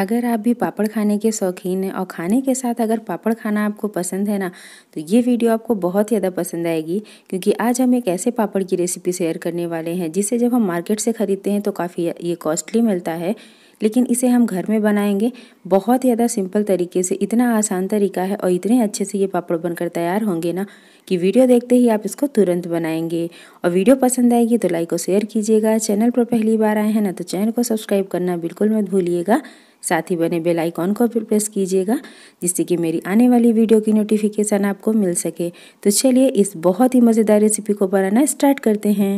अगर आप भी पापड़ खाने के शौकीन हैं और खाने के साथ अगर पापड़ खाना आपको पसंद है ना तो ये वीडियो आपको बहुत ज़्यादा पसंद आएगी क्योंकि आज हम एक ऐसे पापड़ की रेसिपी शेयर करने वाले हैं जिसे जब हम मार्केट से ख़रीदते हैं तो काफ़ी ये कॉस्टली मिलता है लेकिन इसे हम घर में बनाएंगे बहुत ज़्यादा सिंपल तरीके से इतना आसान तरीका है और इतने अच्छे से ये पापड़ बनकर तैयार होंगे ना कि वीडियो देखते ही आप इसको तुरंत बनाएंगे और वीडियो पसंद आएगी तो लाइक और शेयर कीजिएगा चैनल पर पहली बार आए हैं ना तो चैनल को सब्सक्राइब करना बिल्कुल मत भूलिएगा साथ ही बने बेल आइकॉन को भी प्रेस कीजिएगा जिससे कि मेरी आने वाली वीडियो की नोटिफिकेशन आपको मिल सके तो चलिए इस बहुत ही मज़ेदार रेसिपी को बनाना स्टार्ट करते हैं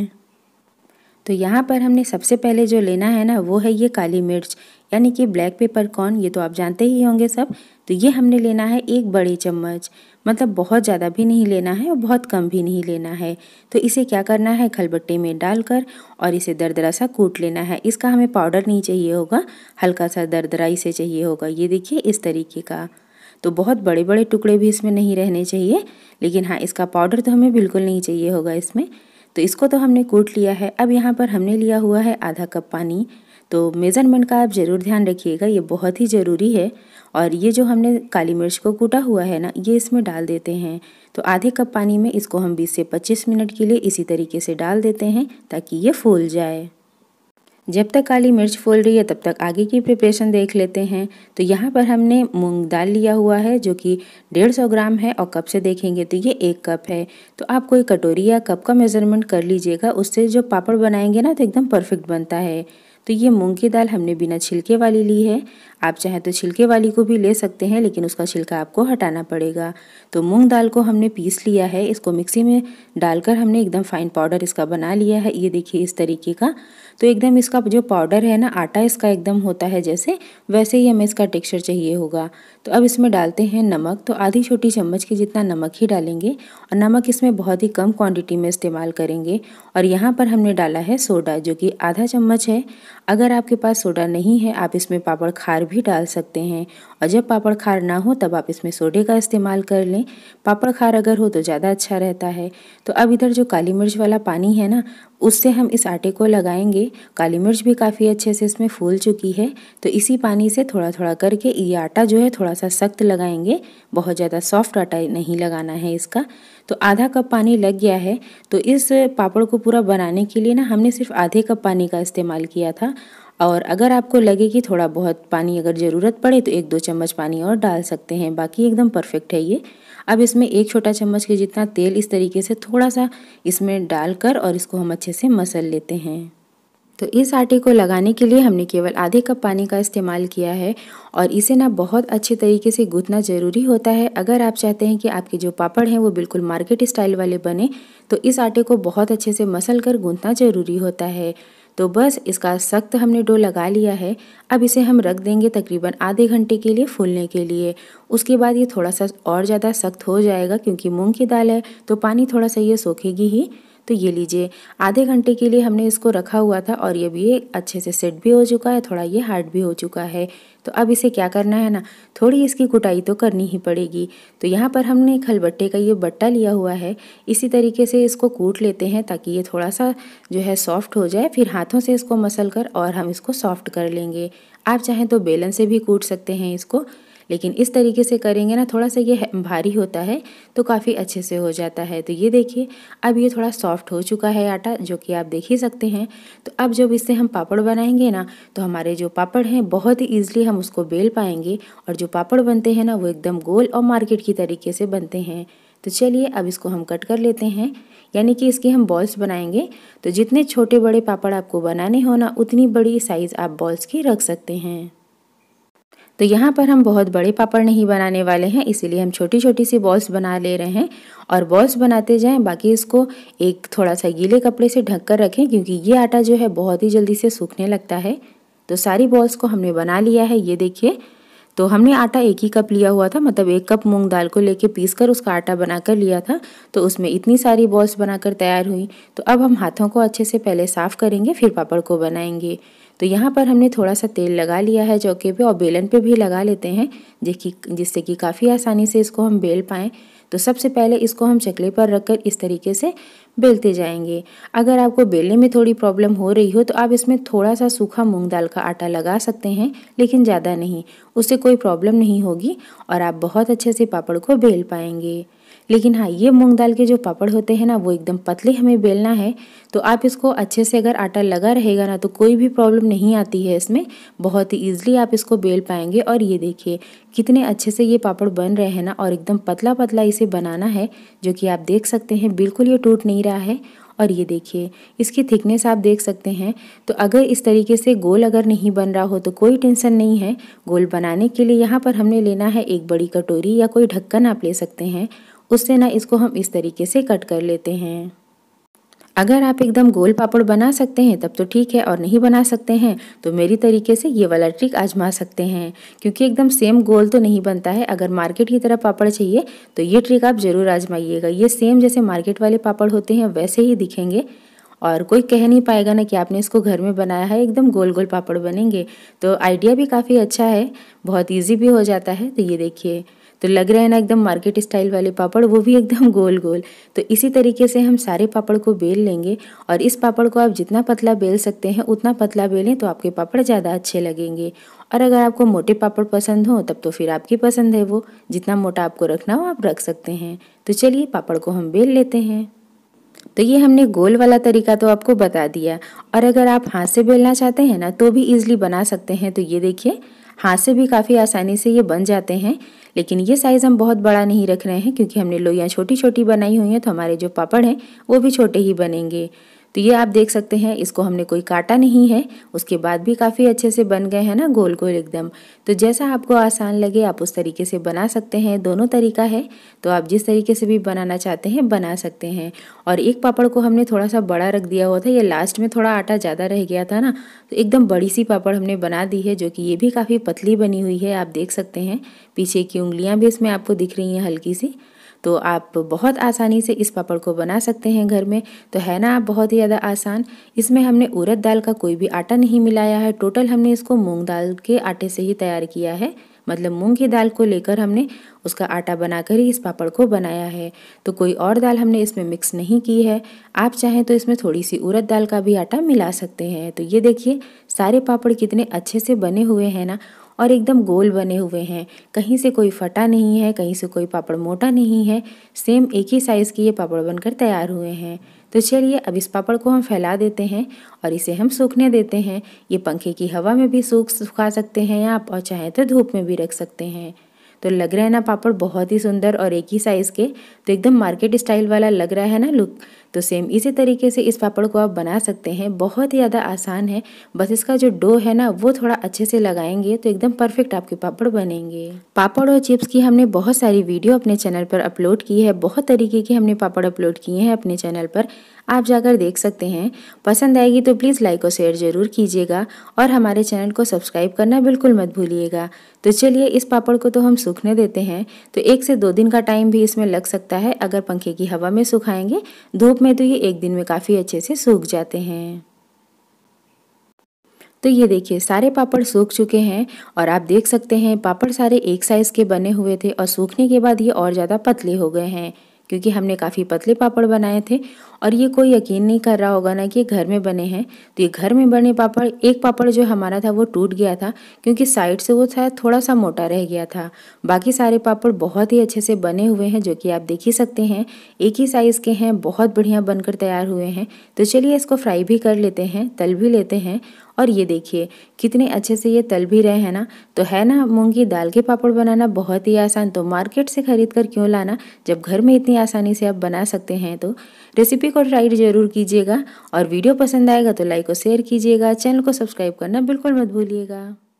तो यहाँ पर हमने सबसे पहले जो लेना है ना वो है ये काली मिर्च यानी कि ब्लैक पेपर कॉर्न ये तो आप जानते ही होंगे सब तो ये हमने लेना है एक बड़ी चम्मच मतलब बहुत ज़्यादा भी नहीं लेना है और बहुत कम भी नहीं लेना है तो इसे क्या करना है खलबट्टे में डालकर और इसे दरदरा सा कूट लेना है इसका हमें पाउडर नहीं चाहिए होगा हल्का सा दरदरा इसे चाहिए होगा ये देखिए इस तरीके का तो बहुत बड़े बड़े टुकड़े भी इसमें नहीं रहने चाहिए लेकिन हाँ इसका पाउडर तो हमें बिल्कुल नहीं चाहिए होगा इसमें तो इसको तो हमने कूट लिया है अब यहाँ पर हमने लिया हुआ है आधा कप पानी तो मेज़रमेंट का आप ज़रूर ध्यान रखिएगा ये बहुत ही ज़रूरी है और ये जो हमने काली मिर्च को कूटा हुआ है ना ये इसमें डाल देते हैं तो आधे कप पानी में इसको हम 20 से 25 मिनट के लिए इसी तरीके से डाल देते हैं ताकि ये फूल जाए जब तक काली मिर्च फूल रही है तब तक आगे की प्रिपरेशन देख लेते हैं तो यहाँ पर हमने मूंग दाल लिया हुआ है जो कि डेढ़ सौ ग्राम है और कप से देखेंगे तो ये एक कप है तो आप कोई कटोरी या कप का मेज़रमेंट कर लीजिएगा उससे जो पापड़ बनाएंगे ना तो एकदम परफेक्ट बनता है तो ये मूंग की दाल हमने बिना छिलके वाली ली है आप चाहे तो छिलके वाली को भी ले सकते हैं लेकिन उसका छिलका आपको हटाना पड़ेगा तो मूंग दाल को हमने पीस लिया है इसको मिक्सी में डालकर हमने एकदम फाइन पाउडर इसका बना लिया है ये देखिए इस तरीके का तो एकदम इसका जो पाउडर है ना आटा इसका एकदम होता है जैसे वैसे ही हमें इसका टेक्स्चर चाहिए होगा तो अब इसमें डालते हैं नमक तो आधी छोटी चम्मच के जितना नमक ही डालेंगे और नमक इसमें बहुत ही कम क्वांटिटी में इस्तेमाल करेंगे और यहाँ पर हमने डाला है सोडा जो कि आधा चम्मच है अगर आपके पास सोडा नहीं है आप इसमें पापड़ खार भी डाल सकते हैं और जब पापड़ खार ना हो तब आप इसमें सोडे का इस्तेमाल कर लें पापड़ खार अगर हो तो ज़्यादा अच्छा रहता है तो अब इधर जो काली मिर्च वाला पानी है ना उससे हम इस आटे को लगाएंगे काली मिर्च भी काफ़ी अच्छे से इसमें फूल चुकी है तो इसी पानी से थोड़ा थोड़ा करके ये आटा जो है थोड़ा सा सख्त लगाएंगे बहुत ज़्यादा सॉफ्ट आटा नहीं लगाना है इसका तो आधा कप पानी लग गया है तो इस पापड़ को पूरा बनाने के लिए ना हमने सिर्फ आधे कप पानी का इस्तेमाल किया था और अगर आपको लगे कि थोड़ा बहुत पानी अगर ज़रूरत पड़े तो एक दो चम्मच पानी और डाल सकते हैं बाकी एकदम परफेक्ट है ये अब इसमें एक छोटा चम्मच के जितना तेल इस तरीके से थोड़ा सा इसमें डालकर और इसको हम अच्छे से मसल लेते हैं तो इस आटे को लगाने के लिए हमने केवल आधे कप पानी का इस्तेमाल किया है और इसे ना बहुत अच्छे तरीके से गूंथना ज़रूरी होता है अगर आप चाहते हैं कि आपके जो पापड़ हैं वो बिल्कुल मार्केट स्टाइल वाले बने तो इस आटे को बहुत अच्छे से मसल कर गूँथना ज़रूरी होता है तो बस इसका सख्त हमने डो लगा लिया है अब इसे हम रख देंगे तकरीबन आधे घंटे के लिए फूलने के लिए उसके बाद ये थोड़ा सा और ज़्यादा सख्त हो जाएगा क्योंकि मूंग की दाल है तो पानी थोड़ा सा ये सोखेगी ही तो ये लीजिए आधे घंटे के लिए हमने इसको रखा हुआ था और ये भी अच्छे से सेट भी हो चुका है थोड़ा ये हार्ड भी हो चुका है तो अब इसे क्या करना है ना थोड़ी इसकी कुटाई तो करनी ही पड़ेगी तो यहाँ पर हमने खलबट्टे का ये बट्टा लिया हुआ है इसी तरीके से इसको कूट लेते हैं ताकि ये थोड़ा सा जो है सॉफ्ट हो जाए फिर हाथों से इसको मसल कर और हम इसको सॉफ्ट कर लेंगे आप चाहें तो बेलन से भी कूट सकते हैं इसको लेकिन इस तरीके से करेंगे ना थोड़ा सा ये भारी होता है तो काफ़ी अच्छे से हो जाता है तो ये देखिए अब ये थोड़ा सॉफ्ट हो चुका है आटा जो कि आप देख ही सकते हैं तो अब जब इससे हम पापड़ बनाएंगे ना तो हमारे जो पापड़ हैं बहुत ही ईजिली हम उसको बेल पाएंगे और जो पापड़ बनते हैं ना वो एकदम गोल और मार्केट की तरीके से बनते हैं तो चलिए अब इसको हम कट कर लेते हैं यानी कि इसके हम बॉल्स बनाएंगे तो जितने छोटे बड़े पापड़ आपको बनाने हो ना उतनी बड़ी साइज़ आप बॉल्स की रख सकते हैं तो यहाँ पर हम बहुत बड़े पापड़ नहीं बनाने वाले हैं इसीलिए हम छोटी छोटी सी बॉल्स बना ले रहे हैं और बॉल्स बनाते जाएं बाकी इसको एक थोड़ा सा गीले कपड़े से ढक कर रखें क्योंकि ये आटा जो है बहुत ही जल्दी से सूखने लगता है तो सारी बॉल्स को हमने बना लिया है ये देखिए तो हमने आटा एक ही कप लिया हुआ था मतलब एक कप मूंग दाल को लेके पीस कर उसका आटा बनाकर लिया था तो उसमें इतनी सारी बॉल्स बनाकर तैयार हुई तो अब हम हाथों को अच्छे से पहले साफ़ करेंगे फिर पापड़ को बनाएंगे तो यहाँ पर हमने थोड़ा सा तेल लगा लिया है चौके पे और बेलन पे भी लगा लेते हैं जिसकी जिससे कि काफ़ी आसानी से इसको हम बेल पाएँ तो सबसे पहले इसको हम चकले पर रखकर इस तरीके से बेलते जाएंगे अगर आपको बेलने में थोड़ी प्रॉब्लम हो रही हो तो आप इसमें थोड़ा सा सूखा मूंग दाल का आटा लगा सकते हैं लेकिन ज़्यादा नहीं उससे कोई प्रॉब्लम नहीं होगी और आप बहुत अच्छे से पापड़ को बेल पाएंगे लेकिन हाँ ये मूंग दाल के जो पापड़ होते हैं ना वो एकदम पतले हमें बेलना है तो आप इसको अच्छे से अगर आटा लगा रहेगा ना तो कोई भी प्रॉब्लम नहीं आती है इसमें बहुत ही ईजिली आप इसको बेल पाएंगे और ये देखिए कितने अच्छे से ये पापड़ बन रहे हैं ना और एकदम पतला पतला इसे बनाना है जो कि आप देख सकते हैं बिल्कुल ये टूट नहीं रहा है और ये देखिए इसकी थिकनेस आप देख सकते हैं तो अगर इस तरीके से गोल अगर नहीं बन रहा हो तो कोई टेंशन नहीं है गोल बनाने के लिए यहाँ पर हमने लेना है एक बड़ी कटोरी या कोई ढक्कन आप ले सकते हैं उससे ना इसको हम इस तरीके से कट कर लेते हैं अगर आप एकदम गोल पापड़ बना सकते हैं तब तो ठीक है और नहीं बना सकते हैं तो मेरी तरीके से ये वाला ट्रिक आजमा सकते हैं क्योंकि एकदम सेम गोल तो नहीं बनता है अगर मार्केट की तरह पापड़ चाहिए तो ये ट्रिक आप ज़रूर आजमाइएगा ये सेम जैसे मार्केट वाले पापड़ होते हैं वैसे ही दिखेंगे और कोई कह नहीं पाएगा ना कि आपने इसको घर में बनाया है एकदम गोल गोल पापड़ बनेंगे तो आइडिया भी काफ़ी अच्छा है बहुत ईजी भी हो जाता है तो ये देखिए तो लग रहे हैं ना एकदम मार्केट स्टाइल वाले पापड़ वो भी एकदम गोल गोल तो इसी तरीके से हम सारे पापड़ को बेल लेंगे और इस पापड़ को आप जितना पतला बेल सकते हैं उतना पतला बेलें तो आपके पापड़ ज़्यादा अच्छे लगेंगे और अगर आपको मोटे पापड़ पसंद हो तब तो फिर आपकी पसंद है वो जितना मोटा आपको रखना हो आप रख सकते हैं तो चलिए पापड़ को हम बेल लेते हैं तो ये हमने गोल वाला तरीका तो आपको बता दिया और अगर आप हाथ से बेलना चाहते हैं ना तो भी इजली बना सकते हैं तो ये देखिए हाथ से भी काफ़ी आसानी से ये बन जाते हैं लेकिन ये साइज़ हम बहुत बड़ा नहीं रख रहे हैं क्योंकि हमने लोइयाँ छोटी छोटी बनाई हुई हैं तो हमारे जो पापड़ हैं वो भी छोटे ही बनेंगे तो ये आप देख सकते हैं इसको हमने कोई काटा नहीं है उसके बाद भी काफ़ी अच्छे से बन गए हैं ना गोल गोल एकदम तो जैसा आपको आसान लगे आप उस तरीके से बना सकते हैं दोनों तरीका है तो आप जिस तरीके से भी बनाना चाहते हैं बना सकते हैं और एक पापड़ को हमने थोड़ा सा बड़ा रख दिया हुआ था ये लास्ट में थोड़ा आटा ज़्यादा रह गया था ना तो एकदम बड़ी सी पापड़ हमने बना दी है जो कि ये भी काफ़ी पतली बनी हुई है आप देख सकते हैं पीछे की उंगलियाँ भी इसमें आपको दिख रही हैं हल्की सी तो आप बहुत आसानी से इस पापड़ को बना सकते हैं घर में तो है ना आप बहुत ही ज़्यादा आसान इसमें हमने उड़द दाल का कोई भी आटा नहीं मिलाया है टोटल हमने इसको मूंग दाल के आटे से ही तैयार किया है मतलब मूंग की दाल को लेकर हमने उसका आटा बनाकर ही इस पापड़ को बनाया है तो कोई और दाल हमने इसमें मिक्स नहीं की है आप चाहें तो इसमें थोड़ी सी उड़द दाल का भी आटा मिला सकते हैं तो ये देखिए सारे पापड़ कितने अच्छे से बने हुए हैं ना और एकदम गोल बने हुए हैं कहीं से कोई फटा नहीं है कहीं से कोई पापड़ मोटा नहीं है सेम एक ही साइज़ के ये पापड़ बनकर तैयार हुए हैं तो चलिए अब इस पापड़ को हम फैला देते हैं और इसे हम सूखने देते हैं ये पंखे की हवा में भी सूख सुखा सकते हैं आप और चाहें तो धूप में भी रख सकते हैं तो लग रहा है ना पापड़ बहुत ही सुंदर और एक ही साइज़ के तो एकदम मार्केट स्टाइल वाला लग रहा है ना लुक तो सेम इसी तरीके से इस पापड़ को आप बना सकते हैं बहुत ही ज़्यादा आसान है बस इसका जो डो है ना वो थोड़ा अच्छे से लगाएंगे तो एकदम परफेक्ट आपके पापड़ बनेंगे पापड़ और चिप्स की हमने बहुत सारी वीडियो अपने चैनल पर अपलोड की है बहुत तरीके की हमने पापड़ अपलोड किए हैं अपने चैनल पर आप जाकर देख सकते हैं पसंद आएगी तो प्लीज़ लाइक और शेयर ज़रूर कीजिएगा और हमारे चैनल को सब्सक्राइब करना बिल्कुल मत भूलिएगा तो चलिए इस पापड़ को तो हम सूखने देते हैं तो एक से दो दिन का टाइम भी इसमें लग सकता है अगर पंखे की हवा में सुखाएंगे धूप में तो ये एक दिन में काफ़ी अच्छे से सूख जाते हैं तो ये देखिए सारे पापड़ सूख चुके हैं और आप देख सकते हैं पापड़ सारे एक साइज़ के बने हुए थे और सूखने के बाद ये और ज़्यादा पतले हो गए हैं क्योंकि हमने काफ़ी पतले पापड़ बनाए थे और ये कोई यकीन नहीं कर रहा होगा ना कि घर में बने हैं तो ये घर में बने पापड़ एक पापड़ जो हमारा था वो टूट गया था क्योंकि साइड से वो था थोड़ा सा मोटा रह गया था बाकी सारे पापड़ बहुत ही अच्छे से बने हुए हैं जो कि आप देख ही सकते हैं एक ही साइज़ के हैं बहुत बढ़िया बनकर तैयार हुए हैं तो चलिए इसको फ्राई भी कर लेते हैं तल भी लेते हैं और ये देखिए कितने अच्छे से ये तल भी रहे हैं ना तो है ना मूंग की दाल के पापड़ बनाना बहुत ही आसान तो मार्केट से खरीद कर क्यों लाना जब घर में इतनी आसानी से आप बना सकते हैं तो रेसिपी एक और राइड जरूर कीजिएगा और वीडियो पसंद आएगा तो लाइक और शेयर कीजिएगा चैनल को सब्सक्राइब करना बिल्कुल मत भूलिएगा